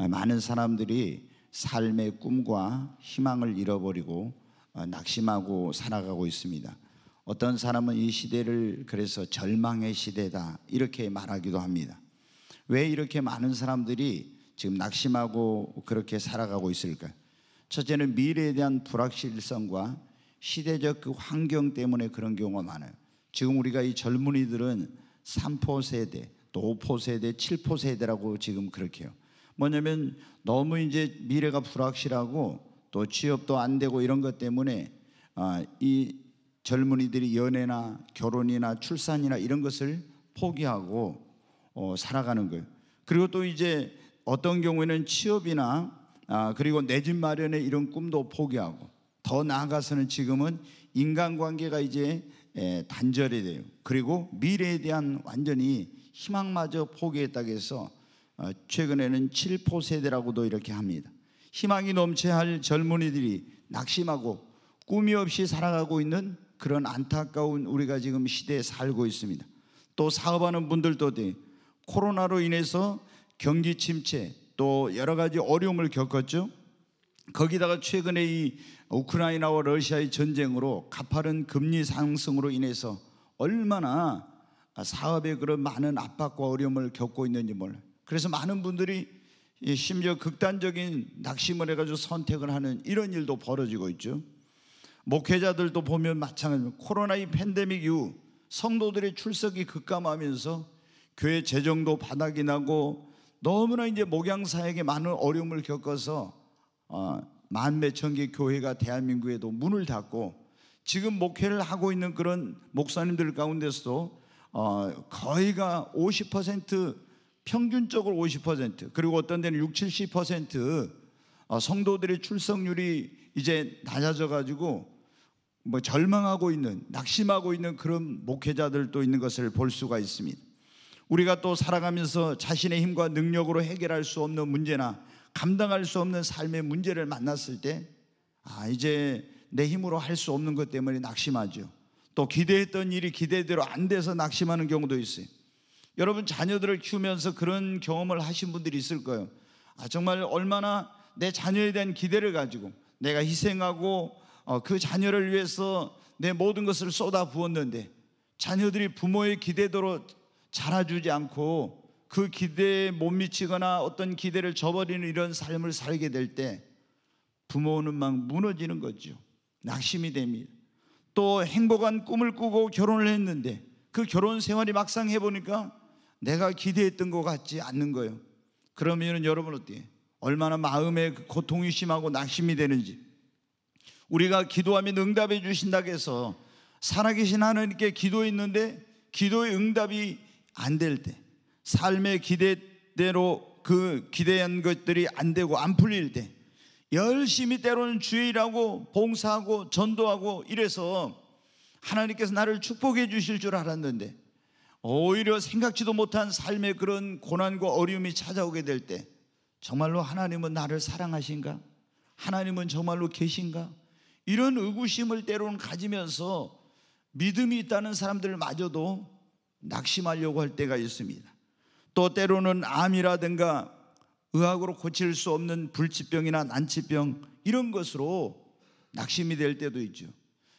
어, 많은 사람들이 삶의 꿈과 희망을 잃어버리고 어, 낙심하고 살아가고 있습니다. 어떤 사람은 이 시대를 그래서 절망의 시대다 이렇게 말하기도 합니다. 왜 이렇게 많은 사람들이 지금 낙심하고 그렇게 살아가고 있을까요? 첫째는 미래에 대한 불확실성과 시대적 그 환경 때문에 그런 경우가 많아요. 지금 우리가 이 젊은이들은 3포 세대, 노포 세대, 7포 세대라고 지금 그렇게 해요. 뭐냐면 너무 이제 미래가 불확실하고 또 취업도 안 되고 이런 것 때문에 아, 이 젊은이들이 연애나 결혼이나 출산이나 이런 것을 포기하고 어, 살아가는 거예요. 그리고 또 이제 어떤 경우에는 취업이나 아, 그리고 내 집 마련에 이런 꿈도 포기하고 더 나아가서는 지금은 인간관계가 이제 단절이 돼요. 그리고 미래에 대한 완전히 희망마저 포기했다고 해서 어, 최근에는 7포 세대라고도 이렇게 합니다. 희망이 넘쳐할 젊은이들이 낙심하고 꿈이 없이 살아가고 있는 그런 안타까운 우리가 지금 시대에 살고 있습니다. 또 사업하는 분들도 코로나로 인해서 경기 침체 또 여러 가지 어려움을 겪었죠. 거기다가 최근에 이 우크라이나와 러시아의 전쟁으로 가파른 금리 상승으로 인해서 얼마나 사업에 그런 많은 압박과 어려움을 겪고 있는지 몰라요. 그래서 많은 분들이 심지어 극단적인 낙심을 해가지고 선택을 하는 이런 일도 벌어지고 있죠. 목회자들도 보면 마찬가지입 코로나 이 팬데믹 이후 성도들의 출석이 급감하면서 교회 재정도 바닥이 나고 너무나 이제 목양사에 많은 어려움을 겪어서 어, 만몇천 개 교회가 대한민국에도 문을 닫고 지금 목회를 하고 있는 그런 목사님들 가운데서도 어, 거의가 50% 평균적으로 50% 그리고 어떤 데는 60, 70% 어, 성도들의 출석률이 이제 낮아져 가지고 뭐 절망하고 있는 낙심하고 있는 그런 목회자들도 있는 것을 볼 수가 있습니다. 우리가 또 살아가면서 자신의 힘과 능력으로 해결할 수 없는 문제나 감당할 수 없는 삶의 문제를 만났을 때 아, 이제 내 힘으로 할 수 없는 것 때문에 낙심하죠. 또 기대했던 일이 기대대로 안 돼서 낙심하는 경우도 있어요. 여러분 자녀들을 키우면서 그런 경험을 하신 분들이 있을 거예요. 아, 정말 얼마나 내 자녀에 대한 기대를 가지고 내가 희생하고 어, 그 자녀를 위해서 내 모든 것을 쏟아 부었는데 자녀들이 부모의 기대대로 자라주지 않고 그 기대에 못 미치거나 어떤 기대를 저버리는 이런 삶을 살게 될 때 부모는 막 무너지는 거죠. 낙심이 됩니다. 또 행복한 꿈을 꾸고 결혼을 했는데 그 결혼 생활이 막상 해보니까 내가 기대했던 것 같지 않는 거예요. 그러면 여러분 어때요? 얼마나 마음의 그 고통이 심하고 낙심이 되는지. 우리가 기도하면 응답해 주신다고 해서 살아계신 하나님께 기도했는데 기도의 응답이 안 될 때, 삶의 기대대로 그 기대한 것들이 안 되고 안 풀릴 때, 열심히 때로는 주일하고 봉사하고 전도하고 이래서 하나님께서 나를 축복해 주실 줄 알았는데 오히려 생각지도 못한 삶의 그런 고난과 어려움이 찾아오게 될 때 정말로 하나님은 나를 사랑하신가? 하나님은 정말로 계신가? 이런 의구심을 때로는 가지면서 믿음이 있다는 사람들마저도 낙심하려고 할 때가 있습니다. 또 때로는 암이라든가 의학으로 고칠 수 없는 불치병이나 난치병 이런 것으로 낙심이 될 때도 있죠.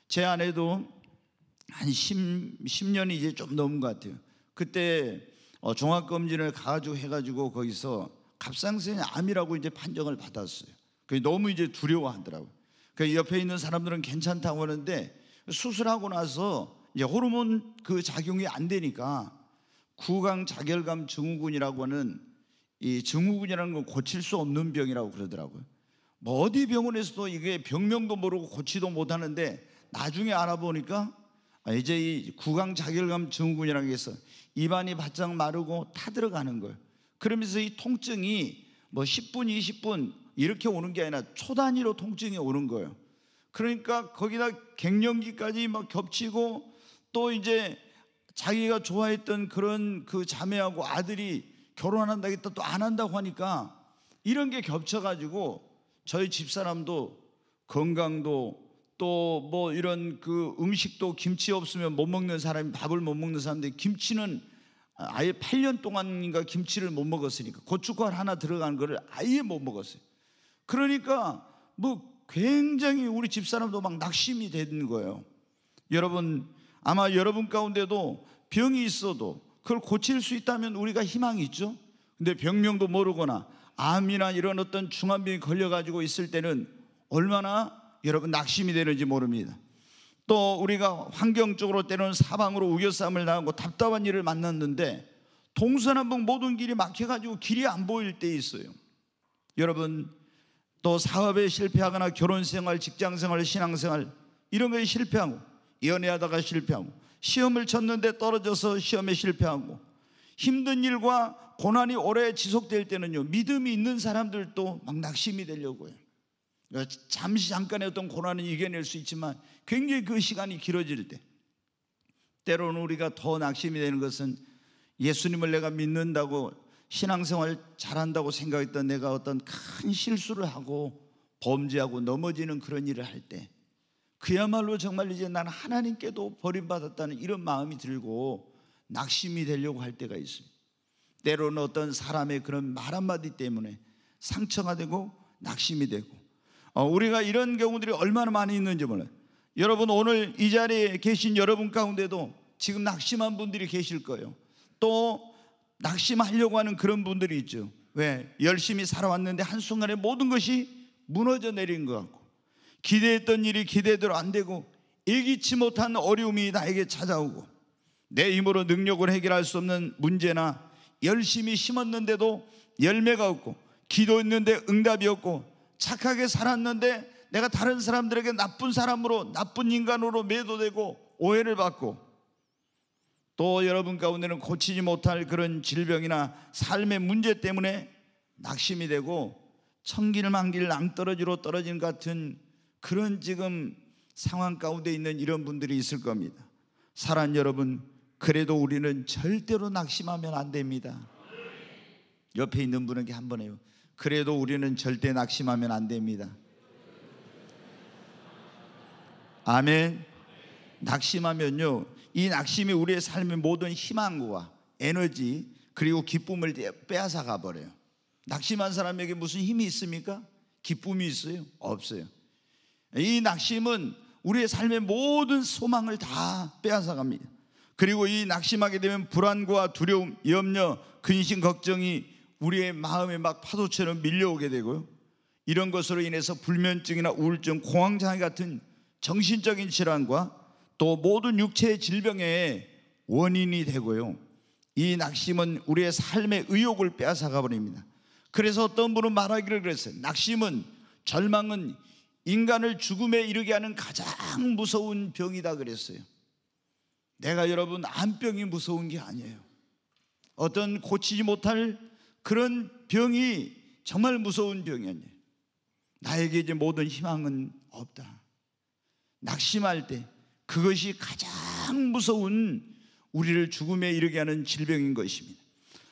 제 아내도 한 10, 10년이 이제 좀 넘은 것 같아요. 그때 어, 종합검진을 가지고 해가지고 거기서 갑상선 암이라고 이제 판정을 받았어요. 그 너무 이제 두려워하더라고요. 그 옆에 있는 사람들은 괜찮다고 하는데 수술하고 나서 이제 호르몬 그 작용이 안 되니까 구강 자결감 증후군이라고 하는 이 증후군이라는 건 고칠 수 없는 병이라고 그러더라고요. 뭐 어디 병원에서도 이게 병명도 모르고 고치도 못하는데 나중에 알아보니까 아, 이제 이 구강 자결감 증후군이라는 게 있어. 입안이 바짝 마르고 타들어가는 거예요. 그러면서 이 통증이 뭐 10분, 20분 이렇게 오는 게 아니라 초단위로 통증이 오는 거예요. 그러니까 거기다 갱년기까지 막 겹치고 또 이제 자기가 좋아했던 그런 그 자매하고 아들이 결혼 한다겠다 또 안 한다고 하니까 이런 게 겹쳐가지고 저희 집사람도 건강도 또뭐 이런 그 음식도 김치 없으면 못 먹는 사람이 밥을 못 먹는 사람인데 김치는 아예 8년 동안인가 김치를 못 먹었으니까 고춧가루 하나 들어간 거를 아예 못 먹었어요. 그러니까 뭐 굉장히 우리 집사람도 막 낙심이 되는 거예요. 여러분 아마 여러분 가운데도 병이 있어도 그걸 고칠 수 있다면 우리가 희망이 있죠. 근데 병명도 모르거나 암이나 이런 어떤 중한병이 걸려가지고 있을 때는 얼마나 여러분 낙심이 되는지 모릅니다. 또 우리가 환경적으로 때로는 사방으로 우겨싸을 당하고 답답한 일을 만났는데 동서남북 모든 길이 막혀가지고 길이 안 보일 때 있어요. 여러분 또 사업에 실패하거나 결혼생활, 직장생활, 신앙생활 이런 거에 실패하고 연애하다가 실패하고 시험을 쳤는데 떨어져서 시험에 실패하고 힘든 일과 고난이 오래 지속될 때는요 믿음이 있는 사람들도 막 낙심이 되려고 해요 그러니까 잠시 잠깐의 어떤 고난을 이겨낼 수 있지만 굉장히 그 시간이 길어질 때 때로는 우리가 더 낙심이 되는 것은 예수님을 내가 믿는다고 신앙생활 잘한다고 생각했던 내가 어떤 큰 실수를 하고 범죄하고 넘어지는 그런 일을 할 때 그야말로 정말 이제 나는 하나님께도 버림받았다는 이런 마음이 들고 낙심이 되려고 할 때가 있습니다. 때로는 어떤 사람의 그런 말 한마디 때문에 상처가 되고 낙심이 되고 어, 우리가 이런 경우들이 얼마나 많이 있는지 몰라요. 여러분 오늘 이 자리에 계신 여러분 가운데도 지금 낙심한 분들이 계실 거예요. 또 낙심하려고 하는 그런 분들이 있죠. 왜? 열심히 살아왔는데 한순간에 모든 것이 무너져 내린 것 같고 기대했던 일이 기대대로 안 되고 예기치 못한 어려움이 나에게 찾아오고 내 힘으로 능력을 해결할 수 없는 문제나 열심히 심었는데도 열매가 없고 기도했는데 응답이 없고 착하게 살았는데 내가 다른 사람들에게 나쁜 사람으로 나쁜 인간으로 매도되고 오해를 받고 또 여러분 가운데는 고치지 못할 그런 질병이나 삶의 문제 때문에 낙심이 되고 천길만길 낭떠러지로 떨어진 같은 그런 지금 상황 가운데 있는 이런 분들이 있을 겁니다. 사랑 여러분, 그래도 우리는 절대로 낙심하면 안 됩니다. 옆에 있는 분에게 한 번 해요. 그래도 우리는 절대 낙심하면 안 됩니다. 아멘. 낙심하면요. 이 낙심이 우리의 삶의 모든 희망과 에너지 그리고 기쁨을 빼앗아 가버려요. 낙심한 사람에게 무슨 힘이 있습니까? 기쁨이 있어요? 없어요. 이 낙심은 우리의 삶의 모든 소망을 다 빼앗아 갑니다. 그리고 이 낙심하게 되면 불안과 두려움, 염려, 근심, 걱정이 우리의 마음에 막 파도처럼 밀려오게 되고요. 이런 것으로 인해서 불면증이나 우울증, 공황장애 같은 정신적인 질환과 또 모든 육체의 질병의 원인이 되고요. 이 낙심은 우리의 삶의 의욕을 빼앗아가 버립니다. 그래서 어떤 분은 말하기를 그랬어요. 낙심은 절망은 인간을 죽음에 이르게 하는 가장 무서운 병이다 그랬어요. 내가 여러분 암병이 무서운 게 아니에요. 어떤 고치지 못할 그런 병이 정말 무서운 병이었네. 나에게 이제 모든 희망은 없다. 낙심할 때 그것이 가장 무서운 우리를 죽음에 이르게 하는 질병인 것입니다.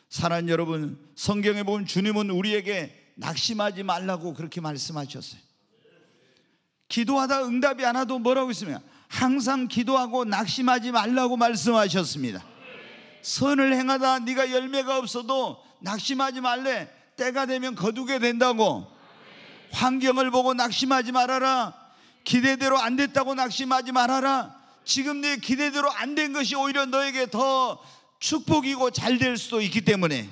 사랑 여러분, 성경에 보면 주님은 우리에게 낙심하지 말라고 그렇게 말씀하셨어요. 기도하다 응답이 안 와도 뭐라고 했으면 항상 기도하고 낙심하지 말라고 말씀하셨습니다. 선을 행하다 네가 열매가 없어도 낙심하지 말래. 때가 되면 거두게 된다고. 환경을 보고 낙심하지 말아라. 기대대로 안 됐다고 낙심하지 말아라. 지금 내 네 기대대로 안 된 것이 오히려 너에게 더 축복이고 잘 될 수도 있기 때문에.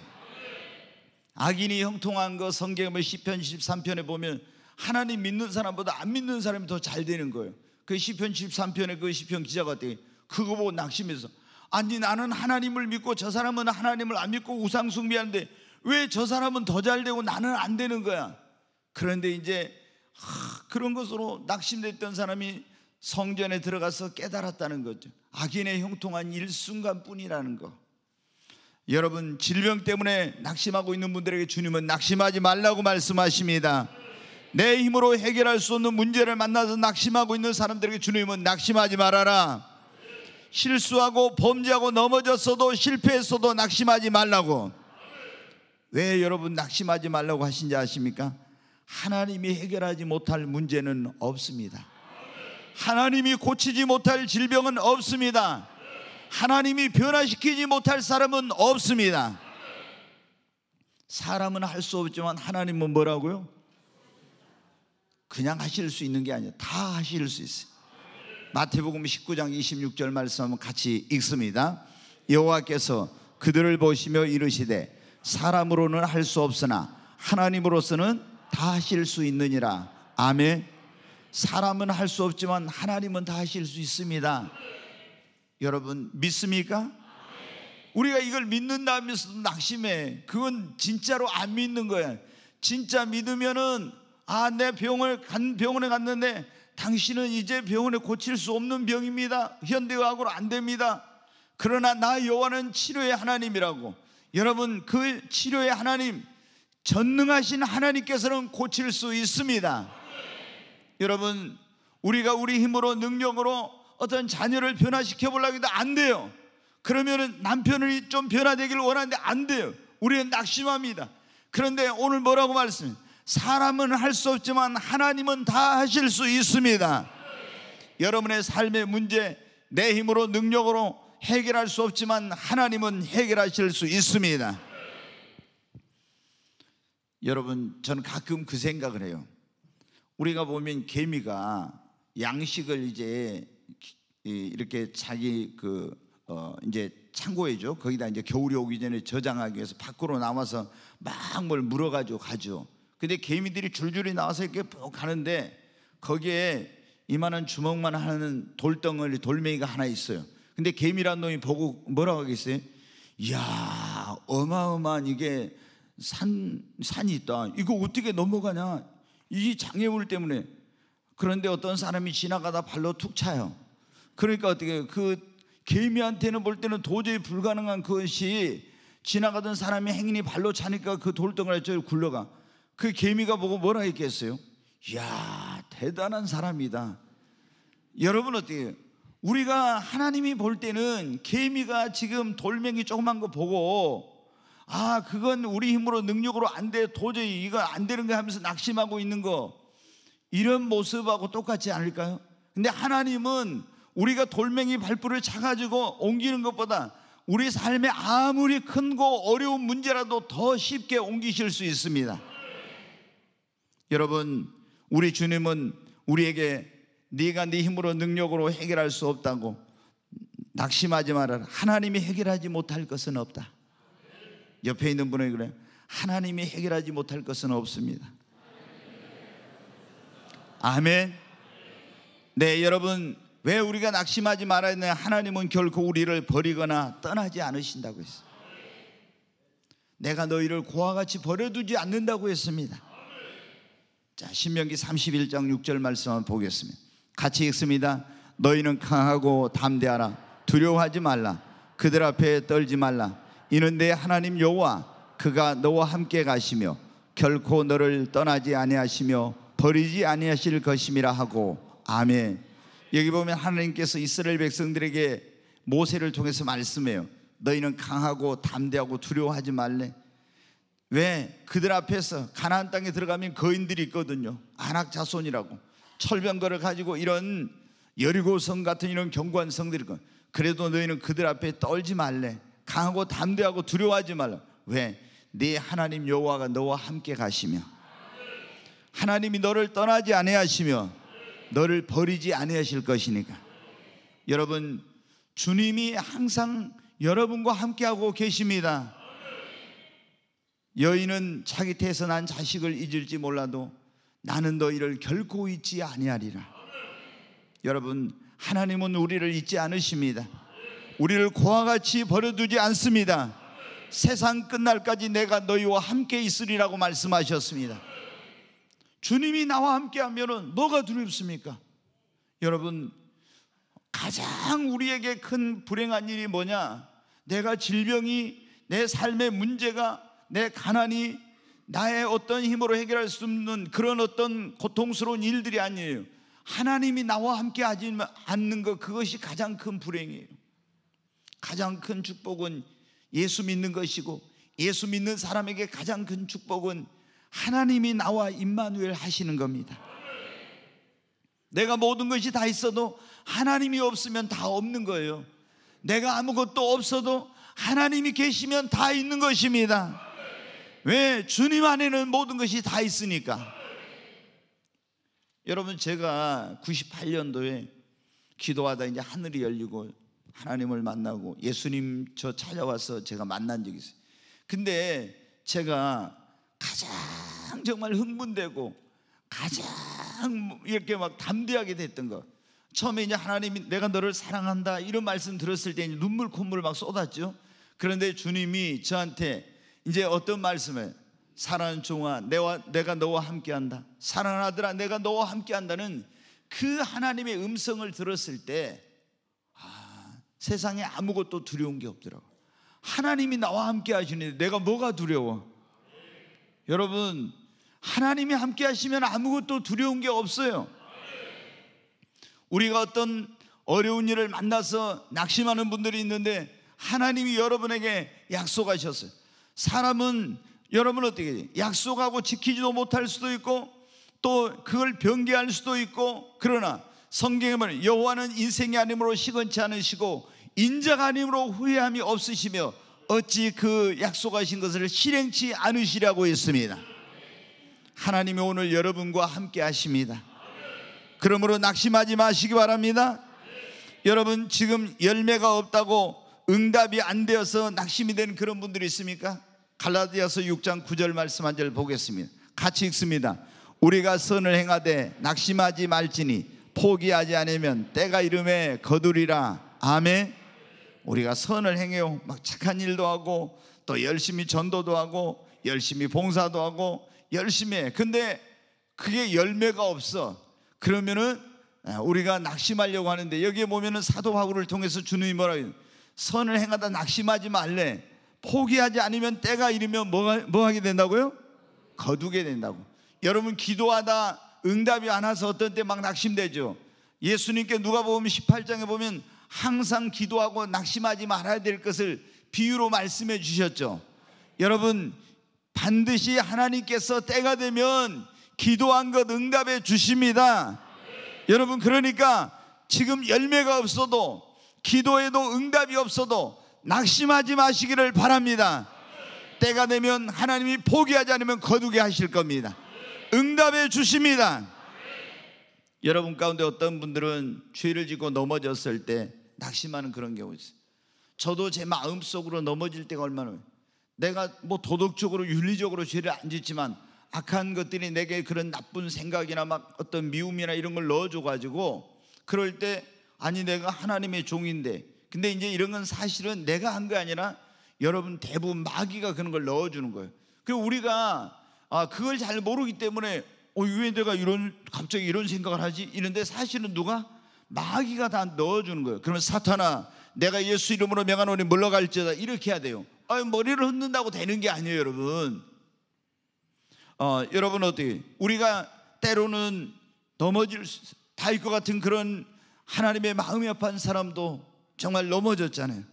악인이 형통한 거 성경의 시편 13편에 보면 하나님 믿는 사람보다 안 믿는 사람이 더 잘 되는 거예요. 그 시편 13편에 그 시편 기자가 어게 그거 보고 낙심해서 아니 나는 하나님을 믿고 저 사람은 하나님을 안 믿고 우상 숭배하는데 왜 저 사람은 더 잘 되고 나는 안 되는 거야? 그런데 이제 하, 그런 것으로 낙심됐던 사람이 성전에 들어가서 깨달았다는 거죠. 악인의 형통한 일순간뿐이라는 거. 여러분 질병 때문에 낙심하고 있는 분들에게 주님은 낙심하지 말라고 말씀하십니다. 내 힘으로 해결할 수 없는 문제를 만나서 낙심하고 있는 사람들에게 주님은 낙심하지 말아라. 실수하고 범죄하고 넘어졌어도 실패했어도 낙심하지 말라고. 왜 여러분 낙심하지 말라고 하신지 아십니까? 하나님이 해결하지 못할 문제는 없습니다. 하나님이 고치지 못할 질병은 없습니다. 하나님이 변화시키지 못할 사람은 없습니다. 사람은 할 수 없지만 하나님은 뭐라고요? 그냥 하실 수 있는 게아니에요다 하실 수 있어요. 마태복음 19장 26절 말씀 같이 읽습니다. 여호와께서 그들을 보시며 이르시되 사람으로는 할 수 없으나 하나님으로서는 다 하실 수 있느니라. 아멘. 사람은 할 수 없지만 하나님은 다 하실 수 있습니다. 여러분 믿습니까? 우리가 이걸 믿는다면서도 낙심해. 그건 진짜로 안 믿는 거야. 진짜 믿으면은 아, 내 병을 간 병원에 갔는데 당신은 이제 병원에 고칠 수 없는 병입니다. 현대의학으로 안 됩니다. 그러나 나 여호와는 치료의 하나님이라고. 여러분 그 치료의 하나님 전능하신 하나님께서는 고칠 수 있습니다. 여러분 우리가 우리 힘으로 능력으로 어떤 자녀를 변화시켜 보려고 해도 안 돼요. 그러면은 남편이 좀 변화되기를 원하는데 안 돼요. 우리는 낙심합니다. 그런데 오늘 뭐라고 말씀해? 사람은 할 수 없지만 하나님은 다 하실 수 있습니다. 여러분의 삶의 문제 내 힘으로 능력으로 해결할 수 없지만 하나님은 해결하실 수 있습니다. 여러분 저는 가끔 그 생각을 해요. 우리가 보면 개미가 양식을 이제 이렇게 자기 그어 이제 창고에죠. 거기다 이제 겨울이 오기 전에 저장하기 위해서 밖으로 나와서 막 뭘 물어가지고 가죠. 근데 개미들이 줄줄이 나와서 이렇게 가는데 거기에 이만한 주먹만 하는 돌덩어리 돌멩이가 하나 있어요. 근데 개미란 놈이 보고 뭐라고 하겠어요? 이야 어마어마한 이게 산 산이 있다. 이거 어떻게 넘어가냐? 이 장애물 때문에. 그런데 어떤 사람이 지나가다 발로 툭 차요. 그러니까 어떻게 그 개미한테는 볼 때는 도저히 불가능한 것이 지나가던 사람이 행인이 발로 차니까 그 돌덩어리 저 굴러가. 그 개미가 보고 뭐라 했겠어요? 이야, 대단한 사람이다. 여러분 어떻요 우리가 하나님이 볼 때는 개미가 지금 돌멩이 조그만 거 보고 아, 그건 우리 힘으로 능력으로 안 돼. 도저히 이거 안 되는 거 하면서 낙심하고 있는 거. 이런 모습하고 똑같지 않을까요? 근데 하나님은 우리가 돌멩이 발부를 차가지고 옮기는 것보다 우리 삶에 아무리 큰 거 어려운 문제라도 더 쉽게 옮기실 수 있습니다. 여러분, 우리 주님은 우리에게 네가 네 힘으로 능력으로 해결할 수 없다고 낙심하지 말아라. 하나님이 해결하지 못할 것은 없다. 옆에 있는 분에게 그래. 하나님이 해결하지 못할 것은 없습니다. 아멘. 네, 여러분, 왜 우리가 낙심하지 말아야 되냐? 하나님은 결코 우리를 버리거나 떠나지 않으신다고 했어요. 내가 너희를 고와 같이 버려두지 않는다고 했습니다. 자, 신명기 31장 6절 말씀 을 보겠습니다. 같이 읽습니다. 너희는 강하고 담대하라. 두려워하지 말라. 그들 앞에 떨지 말라. 이는 내 하나님 여호와 그가 너와 함께 가시며 결코 너를 떠나지 아니하시며 버리지 아니하실 것임이라 하고 아멘. 여기 보면 하나님께서 이스라엘 백성들에게 모세를 통해서 말씀해요. 너희는 강하고 담대하고 두려워하지 말래. 왜 그들 앞에서 가나안 땅에 들어가면 거인들이 있거든요. 안악 자손이라고 철병거를 가지고 이런 여리고성 같은 이런 견고한 성들이 있 그래도 너희는 그들 앞에 떨지 말래. 강하고 담대하고 두려워하지 말라. 왜? 네 하나님 여호와가 너와 함께 가시며 하나님이 너를 떠나지 아니하시며 너를 버리지 아니하실 것이니까. 여러분 주님이 항상 여러분과 함께하고 계십니다. 여인은 자기태에서난 자식을 잊을지 몰라도 나는 너희를 결코 잊지 아니하리라. 여러분 하나님은 우리를 잊지 않으십니다. 우리를 고와 같이 버려두지 않습니다. 세상 끝날까지 내가 너희와 함께 있으리라고 말씀하셨습니다. 주님이 나와 함께 하면 뭐가 두렵습니까? 여러분 가장 우리에게 큰 불행한 일이 뭐냐? 내가 질병이 내 삶의 문제가 내 가난이 나의 어떤 힘으로 해결할 수 없는 그런 어떤 고통스러운 일들이 아니에요. 하나님이 나와 함께 하지 않는 것 그것이 가장 큰 불행이에요. 가장 큰 축복은 예수 믿는 것이고 예수 믿는 사람에게 가장 큰 축복은 하나님이 나와 임만누엘 하시는 겁니다. 내가 모든 것이 다 있어도 하나님이 없으면 다 없는 거예요. 내가 아무것도 없어도 하나님이 계시면 다 있는 것입니다. 왜? 주님 안에는 모든 것이 다 있으니까. 여러분, 제가 98년도에 기도하다 이제 하늘이 열리고 하나님을 만나고 예수님 저 찾아와서 제가 만난 적이 있어요. 근데 제가 가장 정말 흥분되고 가장 이렇게 막 담대하게 됐던 거. 처음에 이제 하나님이 내가 너를 사랑한다 이런 말씀 들었을 때 눈물 콧물 막 쏟았죠. 그런데 주님이 저한테 이제 어떤 말씀을 사랑하는 종아 내와, 내가 너와 함께한다 사랑하는 아들아 내가 너와 함께한다는 그 하나님의 음성을 들었을 때 아, 세상에 아무것도 두려운 게 없더라고 하나님이 나와 함께 하시는데 내가 뭐가 두려워 여러분 하나님이 함께 하시면 아무것도 두려운 게 없어요 우리가 어떤 어려운 일을 만나서 낙심하는 분들이 있는데 하나님이 여러분에게 약속하셨어요 사람은 여러분 어떻게 돼요? 약속하고 지키지도 못할 수도 있고 또 그걸 변개할 수도 있고 그러나 성경에 말해 여호와는 인생이 아님으로 시건치 않으시고 인자가 아님으로 후회함이 없으시며 어찌 그 약속하신 것을 실행치 않으시라고 했습니다. 하나님이 오늘 여러분과 함께 하십니다. 그러므로 낙심하지 마시기 바랍니다. 여러분 지금 열매가 없다고 응답이 안 되어서 낙심이 된 그런 분들이 있습니까? 갈라디아서 6장 9절 말씀 한절 보겠습니다. 같이 읽습니다. 우리가 선을 행하되 낙심하지 말지니 포기하지 않으면 때가 이름에 거두리라. 아멘. 우리가 선을 행해요. 막 착한 일도 하고 또 열심히 전도도 하고 열심히 봉사도 하고 열심히 해. 근데 그게 열매가 없어. 그러면은 아, 우리가 낙심하려고 하는데 여기에 보면은 사도 바울을 통해서 주님이 뭐라 해요? 선을 행하다 낙심하지 말래. 포기하지 않으면 때가 이르면 뭐, 뭐 하게 된다고요? 거두게 된다고. 여러분 기도하다 응답이 안 와서 어떤 때 막 낙심되죠. 예수님께 누가 보면 18장에 보면 항상 기도하고 낙심하지 말아야 될 것을 비유로 말씀해 주셨죠. 여러분 반드시 하나님께서 때가 되면 기도한 것 응답해 주십니다. 여러분 그러니까 지금 열매가 없어도 기도에도 응답이 없어도 낙심하지 마시기를 바랍니다. 때가 되면 하나님이 포기하지 않으면 거두게 하실 겁니다. 응답해 주십니다. 여러분 가운데 어떤 분들은 죄를 짓고 넘어졌을 때 낙심하는 그런 경우 있어요. 저도 제 마음속으로 넘어질 때가 얼마나 요 내가 뭐 도덕적으로 윤리적으로 죄를 안 짓지만 악한 것들이 내게 그런 나쁜 생각이나 막 어떤 미움이나 이런 걸 넣어줘 가지고 그럴 때 아니 내가 하나님의 종인데 근데 이제 이런 건 사실은 내가 한 게 아니라 여러분 대부분 마귀가 그런 걸 넣어주는 거예요. 그 우리가 아 그걸 잘 모르기 때문에 어, 왜 내가 이런 갑자기 이런 생각을 하지? 이런데 사실은 누가 마귀가 다 넣어주는 거예요. 그러면 사탄아 내가 예수 이름으로 명하노니 물러갈지다 이렇게 해야 돼요. 아 머리를 흔든다고 되는 게 아니에요, 여러분. 어, 여러분 어떻게 우리가 때로는 넘어질 다윗과 같은 그런 하나님의 마음이 아파 사람도 정말 넘어졌잖아요.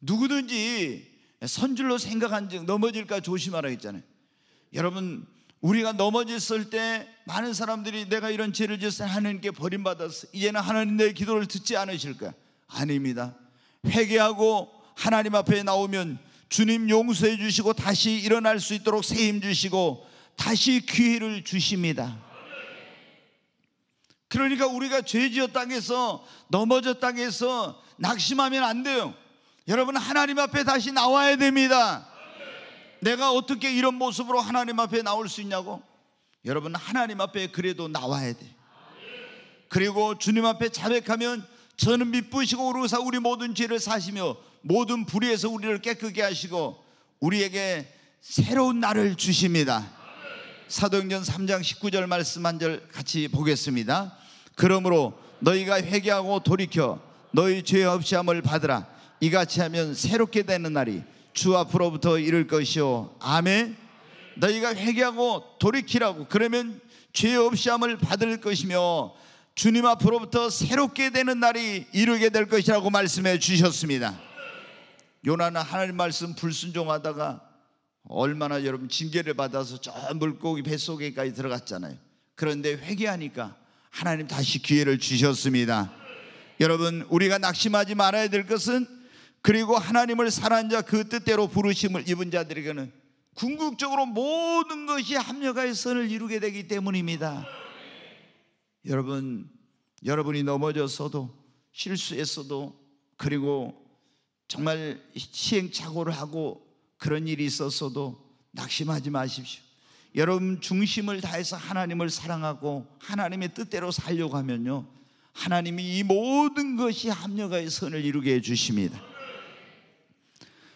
누구든지 선줄로 생각한 즉 넘어질까 조심하라 했잖아요. 여러분, 우리가 넘어졌을 때 많은 사람들이 내가 이런 죄를 지어서 하나님께 버림받았어. 이제는 하나님 내 기도를 듣지 않으실까? 아닙니다. 회개하고 하나님 앞에 나오면 주님 용서해 주시고 다시 일어날 수 있도록 세임 주시고 다시 기회를 주십니다. 그러니까 우리가 죄지어 땅에서 넘어져 땅에서 낙심하면 안 돼요. 여러분 하나님 앞에 다시 나와야 됩니다. 내가 어떻게 이런 모습으로 하나님 앞에 나올 수 있냐고? 여러분 하나님 앞에 그래도 나와야 돼. 그리고 주님 앞에 자백하면 저는 미쁘시고 오르사 우리 모든 죄를 사시며 모든 불의에서 우리를 깨끗게 하시고 우리에게 새로운 날을 주십니다. 사도행전 3장 19절 말씀 한 절 같이 보겠습니다. 그러므로 너희가 회개하고 돌이켜 너희 죄 없이함을 받으라. 이같이 하면 새롭게 되는 날이 주 앞으로부터 이를 것이요. 아멘. 너희가 회개하고 돌이키라고 그러면 죄 없이함을 받을 것이며 주님 앞으로부터 새롭게 되는 날이 이르게 될 것이라고 말씀해 주셨습니다. 요나는 하나님 말씀 불순종하다가 얼마나 여러분 징계를 받아서 저 물고기 뱃속에까지 들어갔잖아요. 그런데 회개하니까 하나님 다시 기회를 주셨습니다. 여러분 우리가 낙심하지 말아야 될 것은 그리고 하나님을 사랑한 자 그 뜻대로 부르심을 입은 자들에게는 궁극적으로 모든 것이 합력하여 선을 이루게 되기 때문입니다. 여러분 여러분이 넘어졌어도 실수했어도 그리고 정말 시행착오를 하고 그런 일이 있었어도 낙심하지 마십시오. 여러분 중심을 다해서 하나님을 사랑하고 하나님의 뜻대로 살려고 하면요. 하나님이 이 모든 것이 합력하여 선을 이루게 해 주십니다.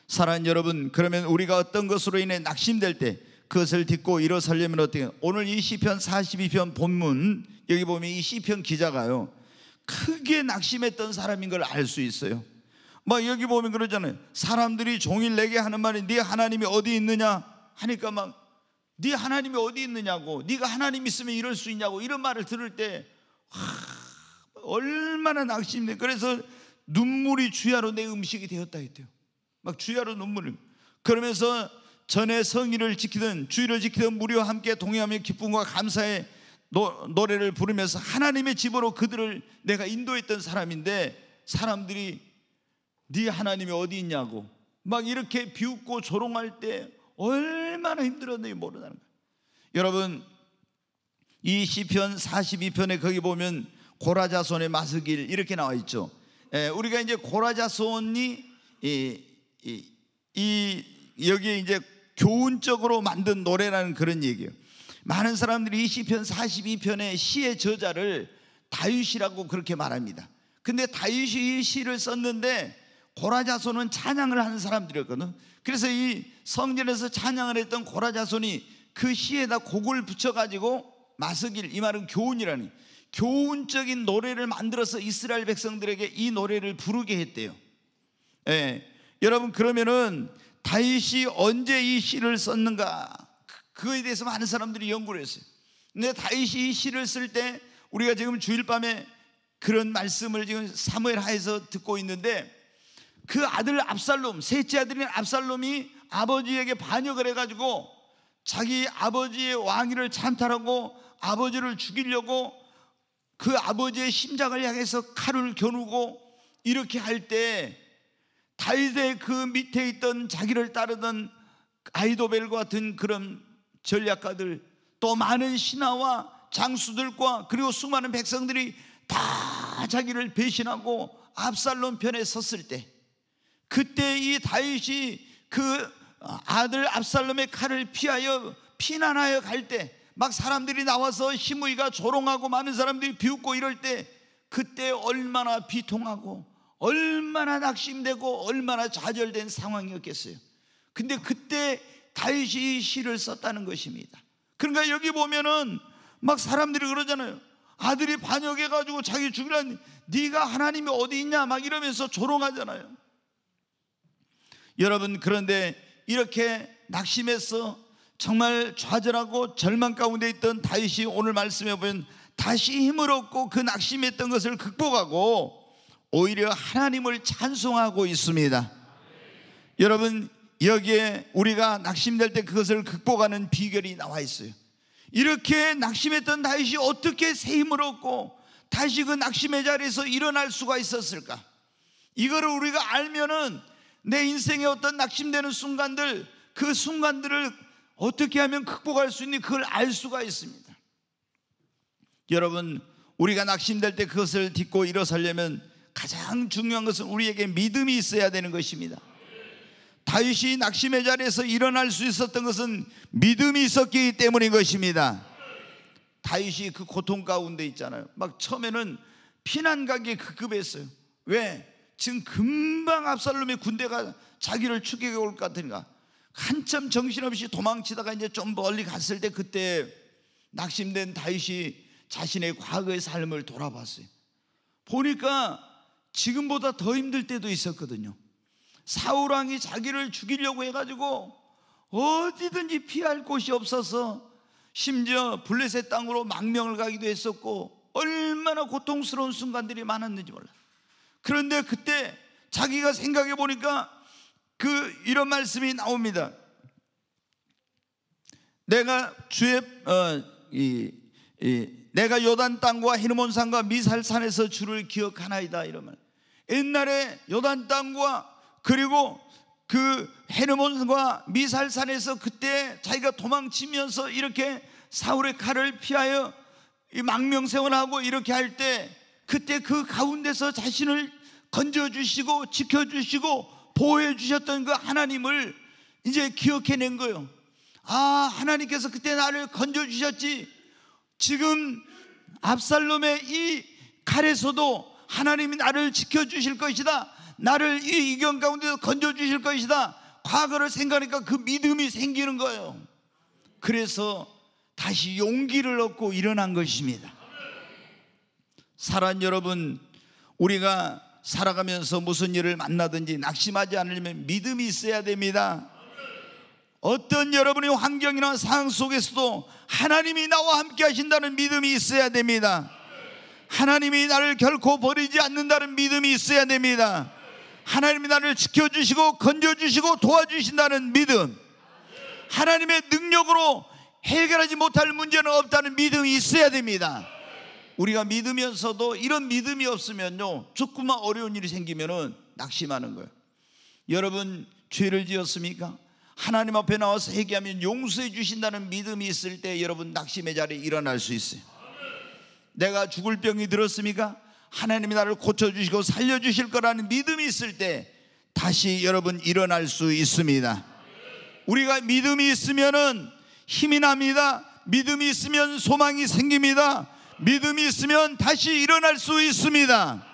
사랑 여러분, 그러면 우리가 어떤 것으로 인해 낙심될 때 그것을 딛고 일어서려면 어떻게 오늘 이 시편 42편 본문 여기 보면 이 시편 기자가요. 크게 낙심했던 사람인 걸 알 수 있어요. 막 여기 보면 그러잖아요. 사람들이 종일 내게 하는 말이 네 하나님이 어디 있느냐 하니까 막 네 하나님이 어디 있느냐고 네가 하나님 있으면 이럴 수 있냐고 이런 말을 들을 때 하, 얼마나 낙심돼. 그래서 눈물이 주야로 내 음식이 되었다 했대요. 막 주야로 눈물을. 그러면서 전에 성의를 지키던 주의를 지키던 무리와 함께 동의하며 기쁨과 감사의 노, 노래를 부르면서 하나님의 집으로 그들을 내가 인도했던 사람인데 사람들이 네 하나님이 어디 있냐고 막 이렇게 비웃고 조롱할 때 얼마나 힘들었는지 모르다는 거예요. 여러분 이 시편 42편에 거기 보면 고라자손의 마스길 이렇게 나와 있죠. 에, 예, 우리가 이제 고라자손이 이, 이, 이 여기에 이제 교훈적으로 만든 노래라는 그런 얘기예요. 많은 사람들이 이 시편 42편의 시의 저자를 다윗이라고 그렇게 말합니다. 근데 다윗이 이 시를 썼는데 고라자손은 찬양을 하는 사람들이었거든. 그래서 이 성전에서 찬양을 했던 고라자손이 그 시에다 곡을 붙여가지고 마스길 이 말은 교훈이라니 교훈적인 노래를 만들어서 이스라엘 백성들에게 이 노래를 부르게 했대요. 예, 여러분 그러면은 다윗이 언제 이 시를 썼는가 그, 그거에 대해서 많은 사람들이 연구를 했어요. 근데 다윗이 이 시를 쓸 때 우리가 지금 주일 밤에 그런 말씀을 지금 사무엘 하에서 듣고 있는데 그 아들 압살롬, 셋째 아들인 압살롬이 아버지에게 반역을 해가지고 자기 아버지의 왕위를 찬탈하고 아버지를 죽이려고 그 아버지의 심장을 향해서 칼을 겨누고 이렇게 할 때 다윗의 그 밑에 있던 자기를 따르던 아이도벨과 같은 그런 전략가들 또 많은 신하와 장수들과 그리고 수많은 백성들이 다 자기를 배신하고 압살롬 편에 섰을 때 그때 이 다윗이 그 아들 압살롬의 칼을 피하여 피난하여 갈 때 막 사람들이 나와서 시므이가 조롱하고 많은 사람들이 비웃고 이럴 때 그때 얼마나 비통하고 얼마나 낙심되고 얼마나 좌절된 상황이었겠어요. 근데 그때 다윗이 시를 썼다는 것입니다. 그러니까 여기 보면은 막 사람들이 그러잖아요. 아들이 반역해가지고 자기 죽이란 네가 하나님이 어디 있냐 막 이러면서 조롱하잖아요. 여러분 그런데 이렇게 낙심해서 정말 좌절하고 절망 가운데 있던 다윗이 오늘 말씀해 보면 다시 힘을 얻고 그 낙심했던 것을 극복하고 오히려 하나님을 찬송하고 있습니다. 여러분 여기에 우리가 낙심될 때 그것을 극복하는 비결이 나와 있어요. 이렇게 낙심했던 다윗이 어떻게 새 힘을 얻고 다시 그 낙심의 자리에서 일어날 수가 있었을까? 이거를 우리가 알면은 내 인생의 어떤 낙심되는 순간들, 그 순간들을 어떻게 하면 극복할 수 있는지 그걸 알 수가 있습니다. 여러분, 우리가 낙심될 때 그것을 딛고 일어서려면 가장 중요한 것은 우리에게 믿음이 있어야 되는 것입니다. 다윗이 낙심의 자리에서 일어날 수 있었던 것은 믿음이 있었기 때문인 것입니다. 다윗이 그 고통 가운데 있잖아요. 막 처음에는 피난가기 급급했어요. 왜? 지금 금방 압살롬의 군대가 자기를 추격해 올 것 같으니까 한참 정신없이 도망치다가 이제 좀 멀리 갔을 때 그때 낙심된 다윗이 자신의 과거의 삶을 돌아봤어요. 보니까 지금보다 더 힘들 때도 있었거든요. 사울왕이 자기를 죽이려고 해가지고 어디든지 피할 곳이 없어서 심지어 블레셋 땅으로 망명을 가기도 했었고 얼마나 고통스러운 순간들이 많았는지 몰라. 요 그런데 그때 자기가 생각해 보니까 그 이런 말씀이 나옵니다. 내가 주의 어, 이, 이, 내가 요단 땅과 헤르몬 산과 미살 산에서 주를 기억하나이다 이러면 옛날에 요단 땅과 그리고 그 헤르몬과 미살 산에서 그때 자기가 도망치면서 이렇게 사울의 칼을 피하여 망명 생활하고 이렇게 할때 그때 그 가운데서 자신을 건져주시고 지켜주시고 보호해주셨던 그 하나님을 이제 기억해낸 거예요. 아, 하나님께서 그때 나를 건져주셨지. 지금 압살롬의 이 칼에서도 하나님이 나를 지켜주실 것이다. 나를 이 이경 가운데서 건져주실 것이다. 과거를 생각하니까 그 믿음이 생기는 거예요. 그래서 다시 용기를 얻고 일어난 것입니다. 사란 여러분, 우리가 살아가면서 무슨 일을 만나든지 낙심하지 않으려면 믿음이 있어야 됩니다. 어떤 여러분의 환경이나 상황 속에서도 하나님이 나와 함께 하신다는 믿음이 있어야 됩니다. 하나님이 나를 결코 버리지 않는다는 믿음이 있어야 됩니다. 하나님이 나를 지켜주시고 건져주시고 도와주신다는 믿음. 하나님의 능력으로 해결하지 못할 문제는 없다는 믿음이 있어야 됩니다. 우리가 믿으면서도 이런 믿음이 없으면요. 조금만 어려운 일이 생기면은 낙심하는 거예요. 여러분, 죄를 지었습니까? 하나님 앞에 나와서 회개하면 용서해 주신다는 믿음이 있을 때 여러분 낙심의 자리에 일어날 수 있어요. 내가 죽을 병이 들었습니까? 하나님이 나를 고쳐주시고 살려주실 거라는 믿음이 있을 때 다시 여러분 일어날 수 있습니다. 우리가 믿음이 있으면은 힘이 납니다. 믿음이 있으면 소망이 생깁니다. 믿음이 있으면 다시 일어날 수 있습니다.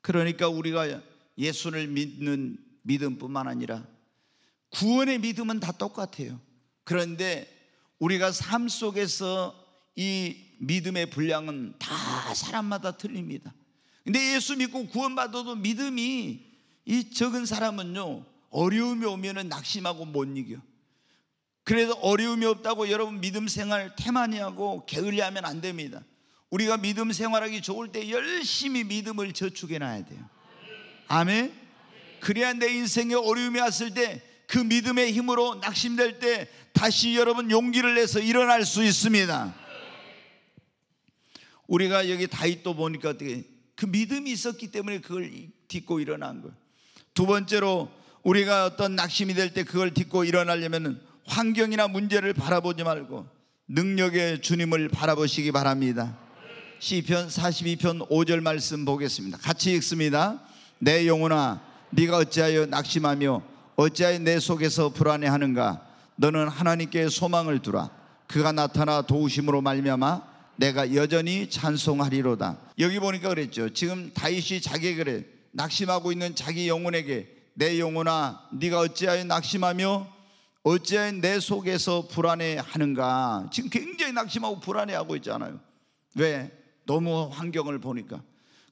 그러니까 우리가 예수를 믿는 믿음뿐만 아니라 구원의 믿음은 다 똑같아요. 그런데 우리가 삶 속에서 이 믿음의 분량은 다 사람마다 틀립니다. 근데 예수 믿고 구원받아도 믿음이 이 적은 사람은요, 어려움이 오면 낙심하고 못 이겨. 그래서 어려움이 없다고 여러분 믿음 생활 태만히하고 게을리하면 안 됩니다. 우리가 믿음 생활하기 좋을 때 열심히 믿음을 저축해 놔야 돼요. 아멘. 그래야 내 인생에 어려움이 왔을 때 그 믿음의 힘으로 낙심될 때 다시 여러분 용기를 내서 일어날 수 있습니다. 우리가 여기 다윗도 보니까 어떻게 그 믿음이 있었기 때문에 그걸 딛고 일어난 거예요. 두 번째로 우리가 어떤 낙심이 될 때 그걸 딛고 일어나려면은 환경이나 문제를 바라보지 말고 능력의 주님을 바라보시기 바랍니다. 시편 42편 5절 말씀 보겠습니다. 같이 읽습니다. 내 영혼아 네가 어찌하여 낙심하며 어찌하여 내 속에서 불안해하는가 너는 하나님께 소망을 두라 그가 나타나 도우심으로 말미암아 내가 여전히 찬송하리로다. 여기 보니까 그랬죠. 지금 다윗이 자기 그래 낙심하고 있는 자기 영혼에게 내 영혼아 네가 어찌하여 낙심하며 어찌하여 내 속에서 불안해하는가? 지금 굉장히 낙심하고 불안해하고 있잖아요. 왜? 너무 환경을 보니까.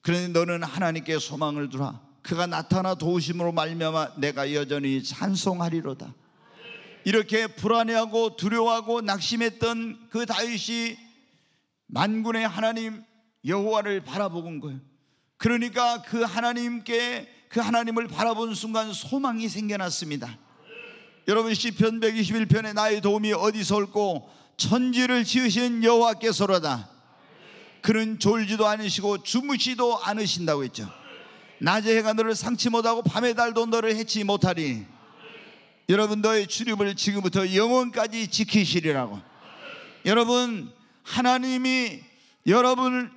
그런데 너는 하나님께 소망을 두라. 그가 나타나 도우심으로 말미암아 내가 여전히 찬송하리로다. 이렇게 불안해하고 두려워하고 낙심했던 그 다윗이 만군의 하나님 여호와를 바라보는 거예요. 그러니까 그 하나님께 그 하나님을 바라본 순간 소망이 생겨났습니다. 여러분 시편 121편에 나의 도움이 어디서 올고 천지를 지으신 여호와께서로다. 그는 졸지도 않으시고 주무시도 않으신다고 했죠. 낮에 해가 너를 상치 못하고 밤에 달도 너를 해치 못하리. 여러분 너의 출입을 지금부터 영원까지 지키시리라고. 여러분 하나님이 여러분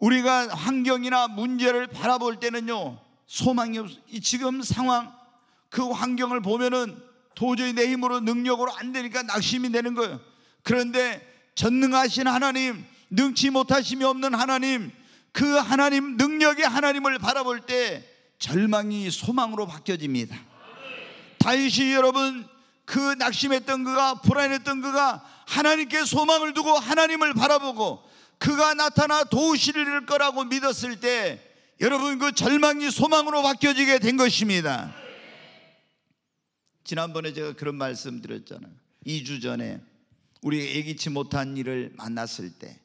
우리가 환경이나 문제를 바라볼 때는요 소망이 없. 이 지금 상황 그 환경을 보면은 도저히 내 힘으로 능력으로 안 되니까 낙심이 되는 거예요. 그런데 전능하신 하나님, 능치 못하심이 없는 하나님, 그 하나님 능력의 하나님을 바라볼 때 절망이 소망으로 바뀌어집니다. 다윗이 여러분 그 낙심했던 그가 불안했던 그가 하나님께 소망을 두고 하나님을 바라보고 그가 나타나 도우실 거라고 믿었을 때 여러분 그 절망이 소망으로 바뀌어지게 된 것입니다. 지난번에 제가 그런 말씀 드렸잖아요. 2주 전에 우리 예기치 못한 일을 만났을 때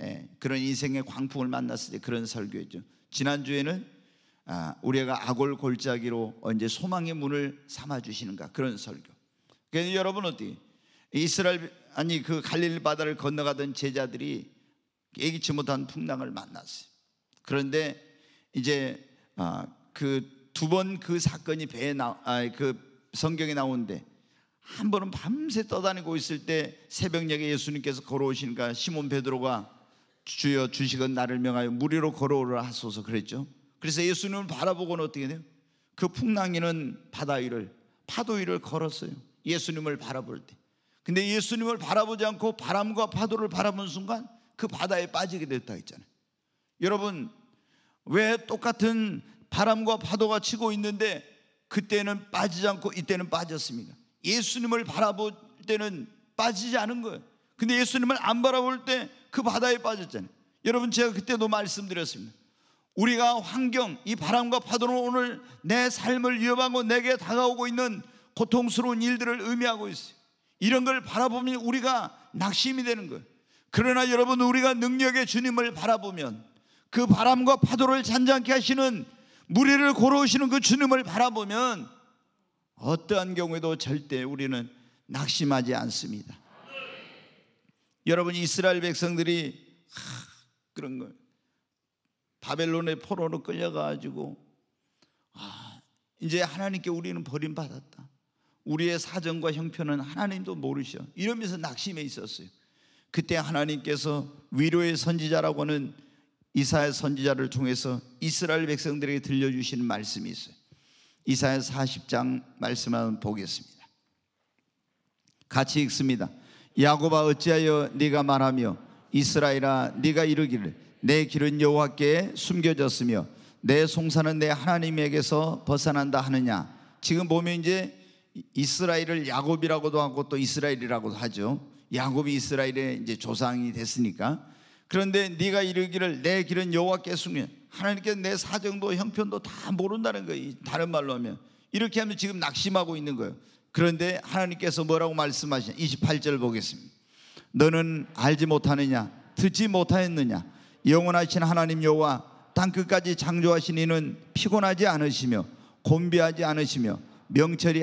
예, 그런 인생의 광풍을 만났을 때 그런 설교였죠. 지난주에는 아, 우리가 악골 골짜기로 언제 소망의 문을 삼아 주시는가 그런 설교. 그래서 여러분 어디 이스라엘 아니 그 갈릴리 바다를 건너가던 제자들이 예기치 못한 풍랑을 만났어요. 그런데 이제 아, 그두 번 그 사건이 배에 나, 아, 그 성경에 나오는데 한 번은 밤새 떠다니고 있을 때 새벽녘에 예수님께서 걸어오시니까 시몬 베드로가 주여 주식은 나를 명하여 무리로 걸어오라 하소서 그랬죠. 그래서 예수님을 바라보고는 어떻게 돼요? 그 풍랑이는 바다 위를 파도 위를 걸었어요. 예수님을 바라볼 때. 근데 예수님을 바라보지 않고 바람과 파도를 바라본 순간 그 바다에 빠지게 됐다 했잖아요. 여러분 왜 똑같은 바람과 파도가 치고 있는데 그때는 빠지지 않고 이때는 빠졌습니다. 예수님을 바라볼 때는 빠지지 않은 거예요. 근데 예수님을 안 바라볼 때 그 바다에 빠졌잖아요. 여러분 제가 그때도 말씀드렸습니다. 우리가 환경, 이 바람과 파도는 오늘 내 삶을 위협하고 내게 다가오고 있는 고통스러운 일들을 의미하고 있어요. 이런 걸 바라보면 우리가 낙심이 되는 거예요. 그러나 여러분 우리가 능력의 주님을 바라보면 그 바람과 파도를 잔잔케 하시는 무리를 걸어오시는 그 주님을 바라보면 어떠한 경우에도 절대 우리는 낙심하지 않습니다. 여러분 이스라엘 백성들이 하, 그런 걸 바벨론의 포로로 끌려가지고 아, 이제 하나님께 우리는 버림받았다. 우리의 사정과 형편은 하나님도 모르셔. 이러면서 낙심해 있었어요. 그때 하나님께서 위로의 선지자라고 는 이사야 선지자를 통해서 이스라엘 백성들에게 들려주신 말씀이 있어요. 이사야 40장 말씀 한번 보겠습니다. 같이 읽습니다. 야곱아 어찌하여 네가 말하며 이스라엘아 네가 이르기를 내 길은 여호와께 숨겨졌으며 내 송사는 내 하나님에게서 벗어난다 하느냐. 지금 보면 이제 이스라엘을 야곱이라고도 하고 또 이스라엘이라고도 하죠. 야곱이 이스라엘의 이제 조상이 됐으니까 그런데 네가 이르기를 내 길은 여호와께 숨겨 하나님께 내 사정도 형편도 다 모른다는 거예요. 다른 말로 하면 이렇게 하면 지금 낙심하고 있는 거예요. 그런데 하나님께서 뭐라고 말씀하시냐? 28절 보겠습니다. 너는 알지 못하느냐? 듣지 못하였느냐? 영원하신 하나님 여호와 땅 끝까지 창조하신 이는 피곤하지 않으시며 곤비하지 않으시며 명철이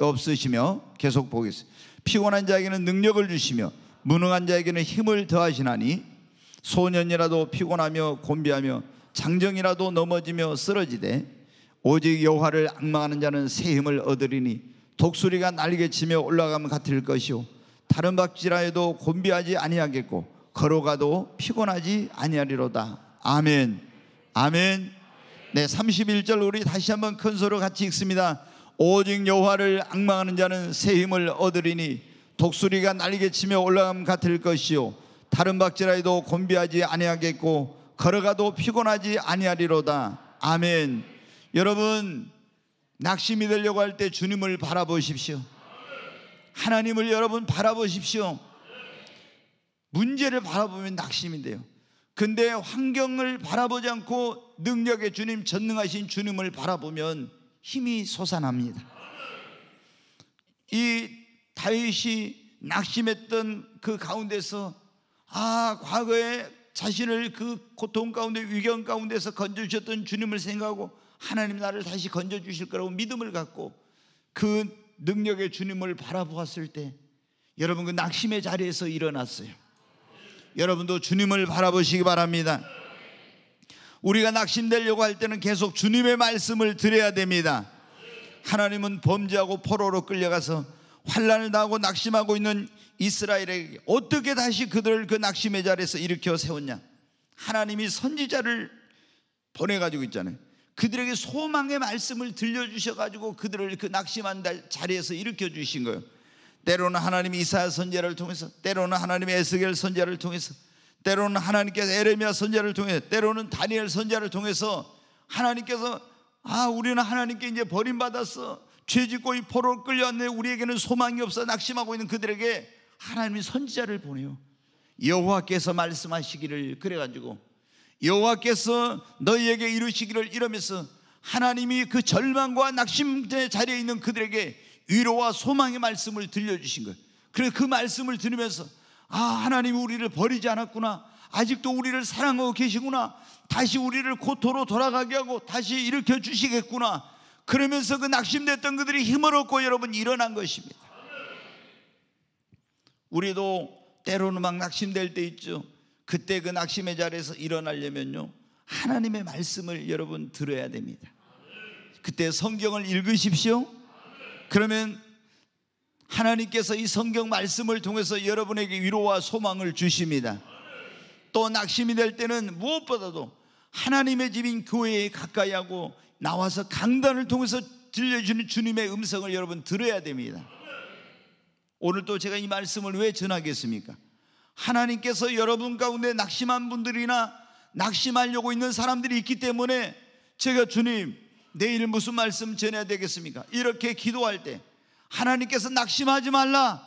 없으시며 계속 보겠습니다. 피곤한 자에게는 능력을 주시며 무능한 자에게는 힘을 더하시나니 소년이라도 피곤하며 곤비하며 장정이라도 넘어지며 쓰러지되 오직 여호와를 악망하는 자는 새 힘을 얻으리니 독수리가 날개 치며 올라가면 같을 것이요 다른 박지라에도 곤비하지 아니하겠고 걸어가도 피곤하지 아니하리로다 아멘 아멘 네 31절 우리 다시 한번 큰 소리로 같이 읽습니다 오직 여호와를 악망하는 자는 새 힘을 얻으리니 독수리가 날개 치며 올라가면 같을 것이요 다른 박지라도 곤비하지 아니하겠고 걸어가도 피곤하지 아니하리로다. 아멘. 여러분 낙심이 되려고 할 때 주님을 바라보십시오. 하나님을 여러분 바라보십시오. 문제를 바라보면 낙심인데요 근데 환경을 바라보지 않고 능력의 주님 전능하신 주님을 바라보면 힘이 솟아납니다. 이 다윗이 낙심했던 그 가운데서 아, 과거에 자신을 그 고통 가운데 위경 가운데서 건져주셨던 주님을 생각하고 하나님 나를 다시 건져주실 거라고 믿음을 갖고 그 능력의 주님을 바라보았을 때 여러분 그 낙심의 자리에서 일어났어요. 여러분도 주님을 바라보시기 바랍니다. 우리가 낙심되려고 할 때는 계속 주님의 말씀을 드려야 됩니다. 하나님은 범죄하고 포로로 끌려가서 환란을 당하고 낙심하고 있는 이스라엘에게 어떻게 다시 그들을 그 낙심의 자리에서 일으켜 세웠냐? 하나님이 선지자를 보내가지고 있잖아요. 그들에게 소망의 말씀을 들려주셔가지고 그들을 그 낙심한 자리에서 일으켜 주신 거예요. 때로는 하나님 이사야 선지를 통해서, 때로는 하나님의 에스겔 선지를 통해서, 때로는 하나님께서 에레미야 선지를 통해서, 때로는 다니엘 선지를 통해서 하나님께서 아 우리는 하나님께 이제 버림받았어. 죄짓고 이 포로 끌려왔네 우리에게는 소망이 없어 낙심하고 있는 그들에게 하나님이 선지자를 보내요. 여호와께서 말씀하시기를 그래 가지고 여호와께서 너희에게 이루시기를 이러면서 하나님이 그 절망과 낙심의 자리에 있는 그들에게 위로와 소망의 말씀을 들려주신 거예요. 그래서 그 말씀을 들으면서 아 하나님 우리를 버리지 않았구나 아직도 우리를 사랑하고 계시구나 다시 우리를 고토로 돌아가게 하고 다시 일으켜 주시겠구나 그러면서 그 낙심됐던 그들이 힘을 얻고 여러분 일어난 것입니다. 우리도 때로는 막 낙심될 때 있죠. 그때 그 낙심의 자리에서 일어나려면요. 하나님의 말씀을 여러분 들어야 됩니다. 그때 성경을 읽으십시오. 그러면 하나님께서 이 성경 말씀을 통해서 여러분에게 위로와 소망을 주십니다. 또 낙심이 될 때는 무엇보다도 하나님의 집인 교회에 가까이 하고 나와서 강단을 통해서 들려주는 주님의 음성을 여러분 들어야 됩니다. 오늘 또 제가 이 말씀을 왜 전하겠습니까? 하나님께서 여러분 가운데 낙심한 분들이나 낙심하려고 있는 사람들이 있기 때문에 제가 주님 내일 무슨 말씀 전해야 되겠습니까? 이렇게 기도할 때 하나님께서 낙심하지 말라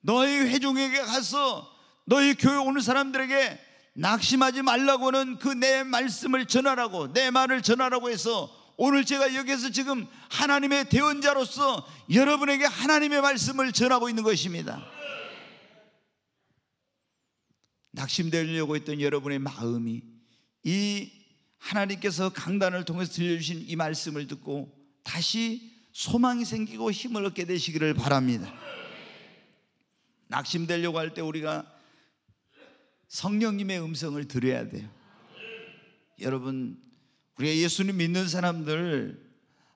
너희 회중에게 가서 너희 교회 오는 사람들에게 낙심하지 말라고는 그 내 말씀을 전하라고 내 말을 전하라고 해서 오늘 제가 여기서 에 지금 하나님의 대원자로서 여러분에게 하나님의 말씀을 전하고 있는 것입니다. 낙심되려고 했던 여러분의 마음이 이 하나님께서 강단을 통해서 들려주신 이 말씀을 듣고 다시 소망이 생기고 힘을 얻게 되시기를 바랍니다. 낙심되려고 할 때 우리가 성령님의 음성을 들어야 돼요. 여러분 우리가 예수님 믿는 사람들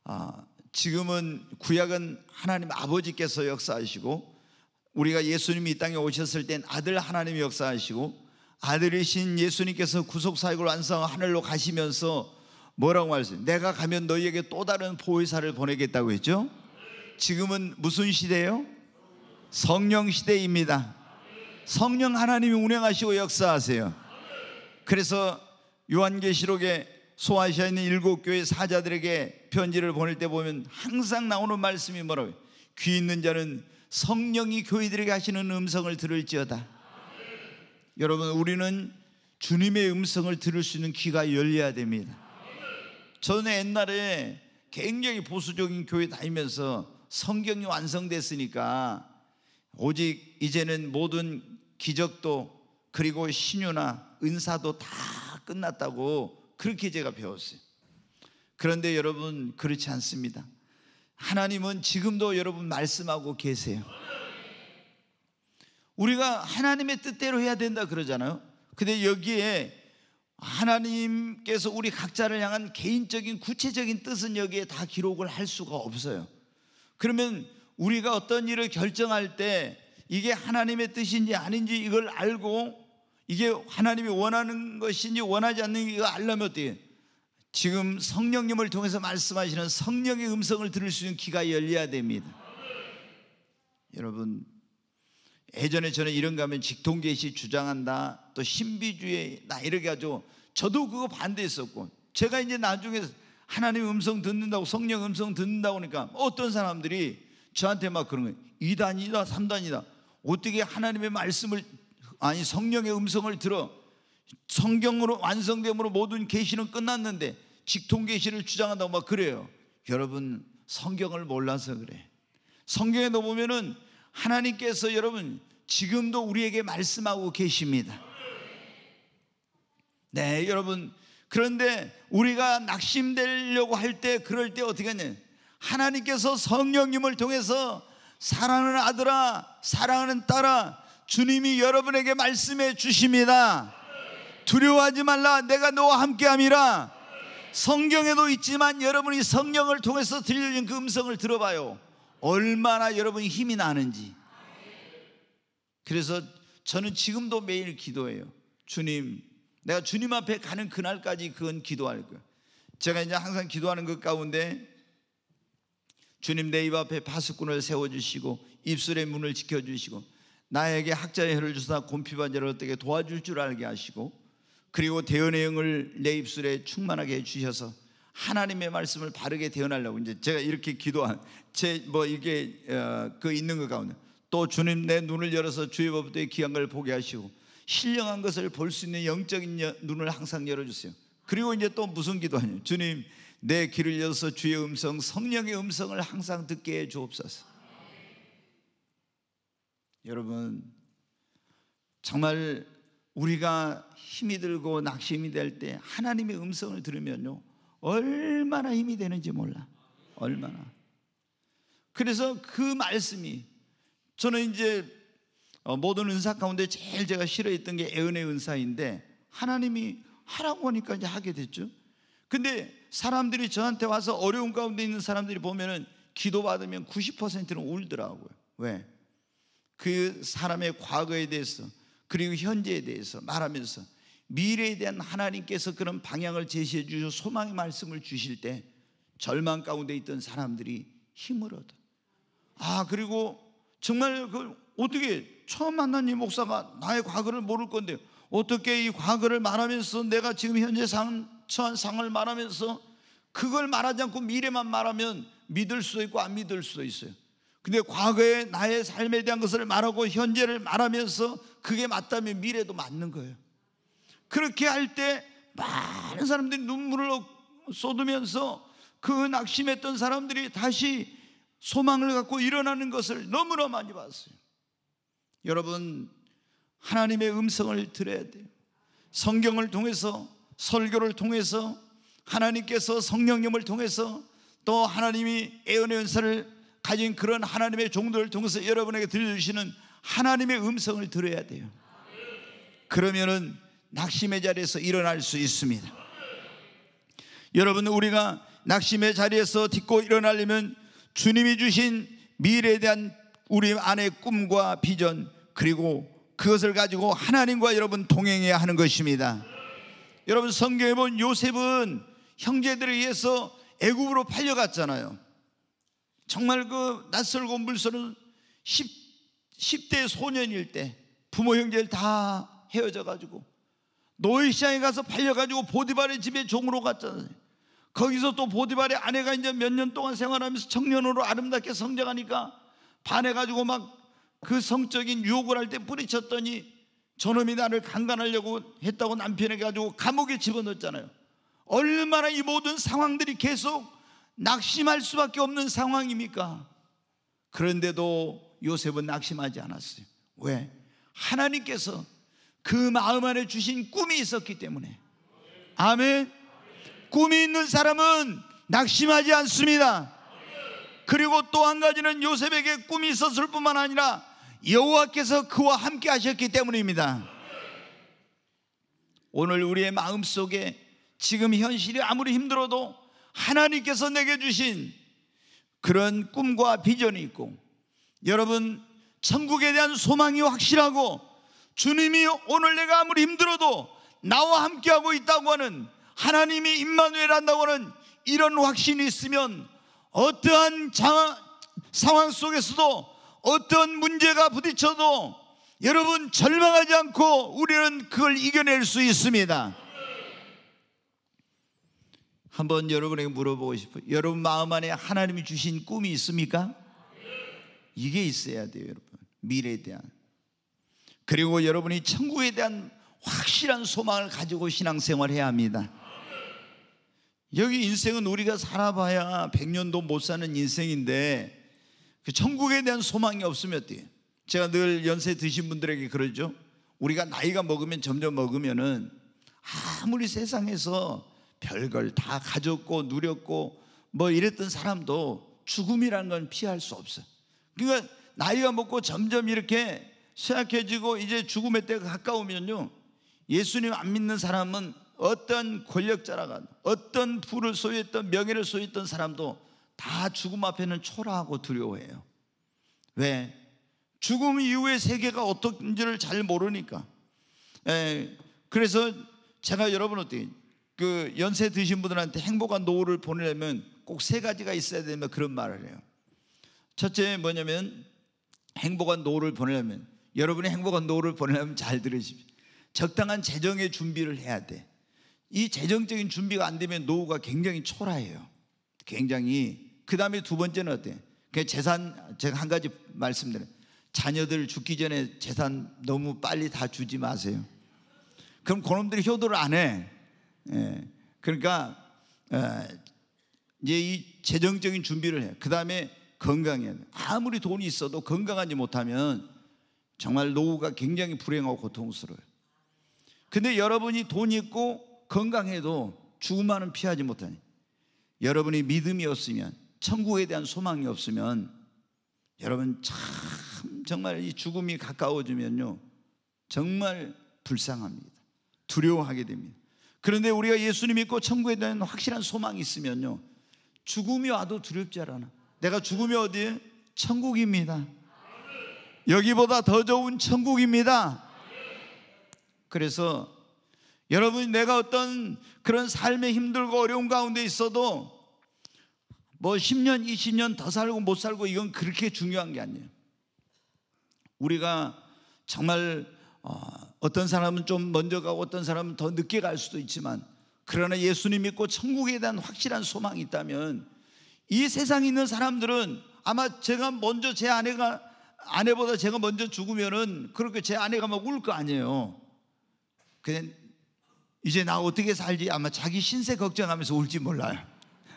아, 지금은 구약은 하나님 아버지께서 역사하시고 우리가 예수님이 이 땅에 오셨을 땐 아들 하나님이 역사하시고 아들이신 예수님께서 구속 사역을 완성 하늘로 가시면서 뭐라고 말씀해요? 내가 가면 너희에게 또 다른 보혜사를 보내겠다고 했죠. 지금은 무슨 시대예요? 성령 시대입니다. 성령 하나님이 운행하시고 역사하세요. 그래서 요한계시록에 소아시아에 있는 일곱 교회 사자들에게 편지를 보낼 때 보면 항상 나오는 말씀이 뭐라고요? 귀 있는 자는 성령이 교회들에게 하시는 음성을 들을지어다. 아멘. 여러분 우리는 주님의 음성을 들을 수 있는 귀가 열려야 됩니다. 아멘. 저는 옛날에 굉장히 보수적인 교회 다니면서 성경이 완성됐으니까 오직 이제는 모든 기적도 그리고 신유나 은사도 다 끝났다고 그렇게 제가 배웠어요. 그런데 여러분 그렇지 않습니다. 하나님은 지금도 여러분 말씀하고 계세요. 우리가 하나님의 뜻대로 해야 된다 그러잖아요. 근데 여기에 하나님께서 우리 각자를 향한 개인적인 구체적인 뜻은 여기에 다 기록을 할 수가 없어요. 그러면 우리가 어떤 일을 결정할 때 이게 하나님의 뜻인지 아닌지 이걸 알고 이게 하나님이 원하는 것인지 원하지 않는 지 알려면 어때요? 지금 성령님을 통해서 말씀하시는 성령의 음성을 들을 수 있는 귀가 열려야 됩니다. 여러분, 예전에 저는 이런 거 하면 직통계시 주장한다, 또 신비주의, 나 이렇게 하죠. 저도 그거 반대했었고, 제가 이제 나중에 하나님 음성 듣는다고, 성령 음성 듣는다고 하니까 어떤 사람들이 저한테 막 그런 거예요. 2단이다, 3단이다. 어떻게 하나님의 말씀을 아니 성령의 음성을 들어 성경으로 완성됨으로 모든 계시는 끝났는데 직통 계시를 주장한다고 막 그래요. 여러분 성경을 몰라서 그래. 성경에 넣어보면은 하나님께서 여러분 지금도 우리에게 말씀하고 계십니다. 네, 여러분. 그런데 우리가 낙심되려고 할 때 그럴 때 어떻게 하냐? 하나님께서 성령님을 통해서 사랑하는 아들아, 사랑하는 딸아, 주님이 여러분에게 말씀해 주십니다. 두려워하지 말라. 내가 너와 함께 함이라. 성경에도 있지만 여러분이 성령을 통해서 들려진 그 음성을 들어봐요. 얼마나 여러분 힘이 나는지. 그래서 저는 지금도 매일 기도해요. 주님, 내가 주님 앞에 가는 그날까지 그건 기도할 거예요. 제가 이제 항상 기도하는 것 가운데 주님 내 입 앞에 파수꾼을 세워주시고 입술의 문을 지켜주시고 나에게 학자의 혀를 주사 곰피반자를 어떻게 도와줄 줄 알게 하시고 그리고 대언의 영을 내 입술에 충만하게 해주셔서 하나님의 말씀을 바르게 대언하려고 이제 제가 이렇게 기도한 제 뭐 이게 어, 그 있는 것 가운데 또 주님 내 눈을 열어서 주의 법도의 귀한 걸 보게 하시고 신령한 것을 볼 수 있는 영적인 여, 눈을 항상 열어주세요. 그리고 이제 또 무슨 기도하냐 주님 내 귀를 열어서 주의 음성 성령의 음성을 항상 듣게 해 주옵소서. 여러분 정말 우리가 힘이 들고 낙심이 될 때 하나님의 음성을 들으면요 얼마나 힘이 되는지 몰라 얼마나 그래서 그 말씀이 저는 이제 어, 모든 은사 가운데 제일 제가 싫어했던 게 애은의 은사인데 하나님이 하라고 하니까 이제 하게 됐죠 근데 사람들이 저한테 와서 어려운 가운데 있는 사람들이 보면은 기도받으면 90%는 울더라고요 왜? 그 사람의 과거에 대해서 그리고 현재에 대해서 말하면서 미래에 대한 하나님께서 그런 방향을 제시해 주셔 소망의 말씀을 주실 때 절망 가운데 있던 사람들이 힘을 얻어. 아, 그리고 정말 그 어떻게 처음 만난 이 목사가 나의 과거를 모를 건데 어떻게 이 과거를 말하면서 내가 지금 현재 상, 처한 상을 말하면서 그걸 말하지 않고 미래만 말하면 믿을 수도 있고 안 믿을 수도 있어요. 근데 과거의 나의 삶에 대한 것을 말하고 현재를 말하면서 그게 맞다면 미래도 맞는 거예요. 그렇게 할 때 많은 사람들이 눈물을 쏟으면서 그 낙심했던 사람들이 다시 소망을 갖고 일어나는 것을 너무나 많이 봤어요. 여러분, 하나님의 음성을 들어야 돼요. 성경을 통해서, 설교를 통해서, 하나님께서 성령님을 통해서 또 하나님이 애언의 은사를 가진 그런 하나님의 종들을 통해서 여러분에게 들려주시는 하나님의 음성을 들어야 돼요. 그러면은 낙심의 자리에서 일어날 수 있습니다. 여러분 우리가 낙심의 자리에서 딛고 일어나려면 주님이 주신 미래에 대한 우리 안의 꿈과 비전 그리고 그것을 가지고 하나님과 여러분 동행해야 하는 것입니다. 여러분 성경에 본 요셉은 형제들에 의해서 애굽으로 팔려갔잖아요. 정말 그 낯설고 물서는 10, 대 소년일 때 부모 형제를 다 헤어져 가지고 노예 시장에 가서 팔려 가지고 보디발의 집에 종으로 갔잖아요. 거기서 또 보디발의 아내가 이제 몇 년 동안 생활하면서 청년으로 아름답게 성장하니까 반해 가지고 막 그 성적인 유혹을 할 때 뿌리쳤더니 저놈이 나를 강간하려고 했다고 남편에게 가지고 감옥에 집어넣었잖아요. 얼마나 이 모든 상황들이 계속 낙심할 수밖에 없는 상황입니까? 그런데도 요셉은 낙심하지 않았어요. 왜? 하나님께서 그 마음 안에 주신 꿈이 있었기 때문에. 아멘. 꿈이 있는 사람은 낙심하지 않습니다. 그리고 또 한 가지는 요셉에게 꿈이 있었을 뿐만 아니라 여호와께서 그와 함께 하셨기 때문입니다. 오늘 우리의 마음 속에 지금 현실이 아무리 힘들어도 하나님께서 내게 주신 그런 꿈과 비전이 있고 여러분 천국에 대한 소망이 확실하고 주님이 오늘 내가 아무리 힘들어도 나와 함께하고 있다고 하는 하나님이 임마누엘 한다고 하는 이런 확신이 있으면 어떠한 장, 상황 속에서도 어떤 문제가 부딪혀도 여러분 절망하지 않고 우리는 그걸 이겨낼 수 있습니다. 한번 여러분에게 물어보고 싶어요. 여러분 마음 안에 하나님이 주신 꿈이 있습니까? 이게 있어야 돼요, 여러분. 미래에 대한. 그리고 여러분이 천국에 대한 확실한 소망을 가지고 신앙생활 해야 합니다. 여기 인생은 우리가 살아봐야 100년도 못 사는 인생인데 그 천국에 대한 소망이 없으면 어때요? 제가 늘 연세 드신 분들에게 그러죠. 우리가 나이가 먹으면 점점 먹으면은 아무리 세상에서 별걸 다 가졌고 누렸고 뭐 이랬던 사람도 죽음이라는 건 피할 수 없어요. 그러니까 나이가 먹고 점점 이렇게 쇠약해지고 이제 죽음의 때가 가까우면요. 예수님 안 믿는 사람은 어떤 권력자라가 어떤 부를 소유했던 명예를 소유했던 사람도 다 죽음 앞에는 초라하고 두려워해요. 왜? 죽음 이후의 세계가 어떤지를 잘 모르니까. 에, 예, 그래서 제가 여러분 어떻게 그 연세 드신 분들한테 행복한 노후를 보내려면 꼭 세 가지가 있어야 되면 그런 말을 해요. 첫째 뭐냐면 행복한 노후를 보내려면 여러분이 행복한 노후를 보내려면 잘 들으십시오. 적당한 재정의 준비를 해야 돼. 이 재정적인 준비가 안 되면 노후가 굉장히 초라해요. 굉장히. 그 다음에 두 번째는 어때? 그 재산, 제가 한 가지 말씀드려 자녀들 죽기 전에 재산 너무 빨리 다 주지 마세요. 그럼 그놈들이 효도를 안 해. 예. 그러니까 어, 이제 이 재정적인 준비를 해. 그 다음에 건강에 아무리 돈이 있어도 건강하지 못하면 정말 노후가 굉장히 불행하고 고통스러워요. 근데 여러분이 돈이 있고 건강해도 죽음만은 피하지 못하니 여러분이 믿음이 없으면 천국에 대한 소망이 없으면 여러분 참 정말 이 죽음이 가까워지면요 정말 불쌍합니다. 두려워하게 됩니다. 그런데 우리가 예수님 믿고 천국에 대한 확실한 소망이 있으면요. 죽음이 와도 두렵지 않아. 내가 죽음이 어디에? 천국입니다. 여기보다 더 좋은 천국입니다. 그래서 여러분 내가 어떤 그런 삶에 힘들고 어려운 가운데 있어도 뭐 10년, 20년 더 살고 못 살고 이건 그렇게 중요한 게 아니에요. 우리가 정말 어, 어떤 사람은 좀 먼저 가고 어떤 사람은 더 늦게 갈 수도 있지만 그러나 예수님 믿고 천국에 대한 확실한 소망이 있다면 이 세상에 있는 사람들은 아마 제가 먼저 제 아내가 아내보다 제가 먼저 죽으면은 그렇게 제 아내가 막 울 거 아니에요. 그냥 이제 나 어떻게 살지 아마 자기 신세 걱정하면서 울지 몰라요.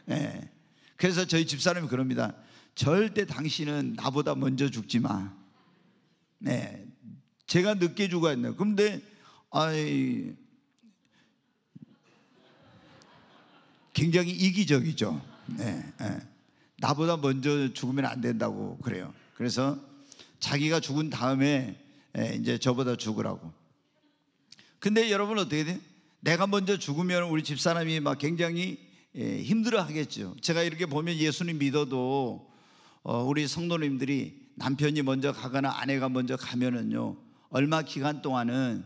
네. 그래서 저희 집사람이 그럽니다. 절대 당신은 나보다 먼저 죽지 마. 네. 제가 늦게 죽었네요. 근데 아이 굉장히 이기적이죠. 네, 네. 나보다 먼저 죽으면 안 된다고 그래요. 그래서 자기가 죽은 다음에 예, 이제 저보다 죽으라고. 근데 여러분 어떻게 돼? 내가 먼저 죽으면 우리 집 사람이 막 굉장히 힘들어 하겠죠. 제가 이렇게 보면 예수님 믿어도 어, 우리 성도님들이 남편이 먼저 가거나 아내가 먼저 가면은요 얼마 기간 동안은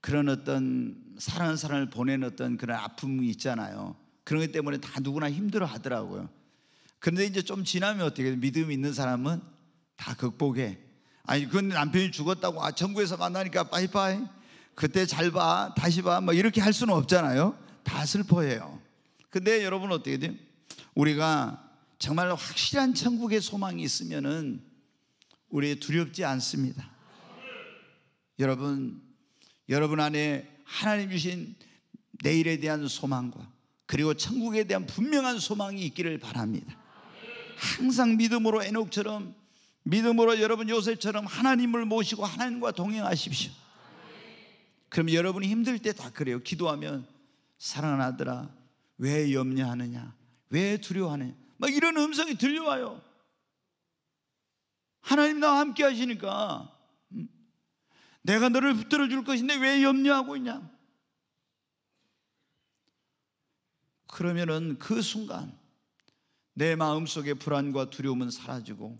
그런 어떤 사랑하는 사람을 보낸 어떤 그런 아픔이 있잖아요. 그런 것 때문에 다 누구나 힘들어 하더라고요. 그런데 이제 좀 지나면 어떻게 돼요? 믿음 있는 사람은 다 극복해. 아니, 그건 남편이 죽었다고, 아, 천국에서 만나니까 빠이빠이. 그때 잘 봐, 다시 봐. 뭐 이렇게 할 수는 없잖아요. 다 슬퍼해요. 근데 여러분 어떻게 돼요? 우리가 정말 확실한 천국의 소망이 있으면은 우리 두렵지 않습니다. 여러분, 여러분 안에 하나님 주신 내일에 대한 소망과 그리고 천국에 대한 분명한 소망이 있기를 바랍니다. 항상 믿음으로 에녹처럼 믿음으로 여러분 요셉처럼 하나님을 모시고 하나님과 동행하십시오. 그럼 여러분이 힘들 때 다 그래요. 기도하면 사랑하는 아들아 왜 염려하느냐? 왜 두려워하느냐? 막 이런 음성이 들려와요. 하나님 나와 함께 하시니까 내가 너를 붙들어 줄 것인데 왜 염려하고 있냐? 그러면은 그 순간 내 마음 속의 불안과 두려움은 사라지고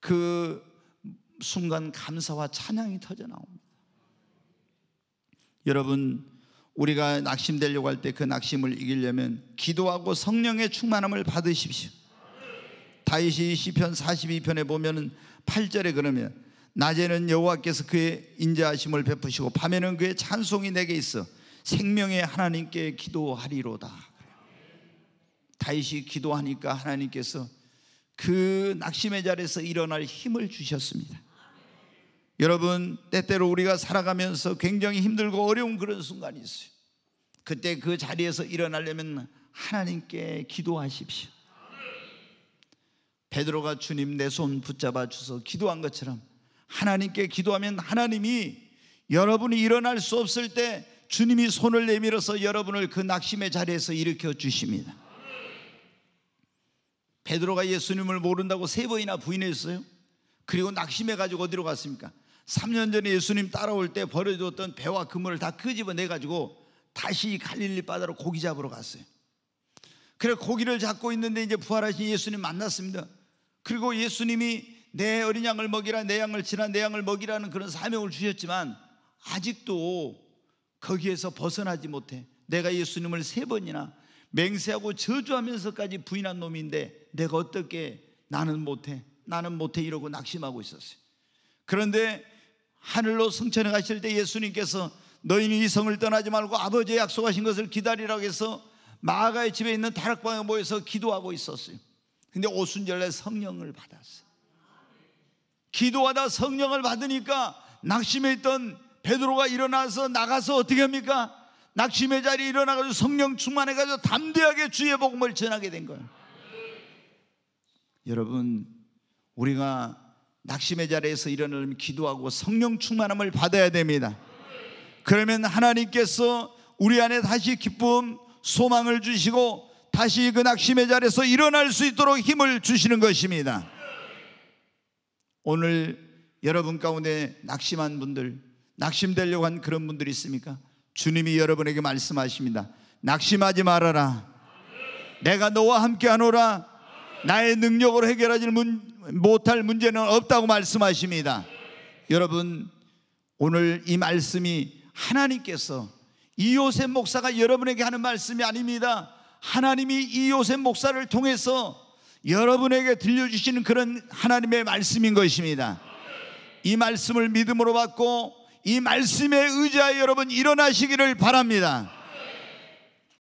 그 순간 감사와 찬양이 터져 나옵니다. 여러분, 우리가 낙심되려고 할 때 그 낙심을 이기려면 기도하고 성령의 충만함을 받으십시오. 다윗이 시편 42편에 보면은 8절에 그러면 낮에는 여호와께서 그의 인자하심을 베푸시고 밤에는 그의 찬송이 내게 있어 생명의 하나님께 기도하리로다. 다윗이 기도하니까 하나님께서 그 낙심의 자리에서 일어날 힘을 주셨습니다. 여러분 때때로 우리가 살아가면서 굉장히 힘들고 어려운 그런 순간이 있어요. 그때 그 자리에서 일어나려면 하나님께 기도하십시오. 베드로가 주님 내 손 붙잡아 주서 기도한 것처럼 하나님께 기도하면 하나님이 여러분이 일어날 수 없을 때 주님이 손을 내밀어서 여러분을 그 낙심의 자리에서 일으켜 주십니다. 베드로가 예수님을 모른다고 세 번이나 부인했어요. 그리고 낙심해 가지고 어디로 갔습니까? 3년 전에 예수님 따라올 때 버려두었던 배와 그물을 다 끄집어내 가지고 다시 갈릴리 바다로 고기 잡으러 갔어요. 그래 고기를 잡고 있는데 이제 부활하신 예수님 만났습니다. 그리고 예수님이 내 어린 양을 먹이라 내 양을 지나 내 양을 먹이라는 그런 사명을 주셨지만 아직도 거기에서 벗어나지 못해 내가 예수님을 세 번이나 맹세하고 저주하면서까지 부인한 놈인데 내가 어떻게 나는 못해 나는 못해 이러고 낙심하고 있었어요 그런데 하늘로 승천해 가실 때 예수님께서 너희는 이 성을 떠나지 말고 아버지의 약속하신 것을 기다리라고 해서 마가의 집에 있는 다락방에 모여서 기도하고 있었어요 근데 오순절에 성령을 받았어요 기도하다 성령을 받으니까 낙심해 있던 베드로가 일어나서 나가서 어떻게 합니까? 낙심의 자리에 일어나가지고 성령 충만해가지고 담대하게 주의 복음을 전하게 된 거예요. 여러분, 우리가 낙심의 자리에서 일어나면 기도하고 성령 충만함을 받아야 됩니다. 그러면 하나님께서 우리 안에 다시 기쁨, 소망을 주시고 다시 그 낙심의 자리에서 일어날 수 있도록 힘을 주시는 것입니다. 오늘 여러분 가운데 낙심한 분들, 낙심되려고 한 그런 분들이 있습니까? 주님이 여러분에게 말씀하십니다. 낙심하지 말아라. 내가 너와 함께 하노라. 나의 능력으로 해결하지 못할 문제는 없다고 말씀하십니다. 여러분, 오늘 이 말씀이 하나님께서 이요셉 목사가 여러분에게 하는 말씀이 아닙니다. 하나님이 이요셉 목사를 통해서 여러분에게 들려주시는 그런 하나님의 말씀인 것입니다. 이 말씀을 믿음으로 받고 이 말씀에 의지하여 여러분 일어나시기를 바랍니다.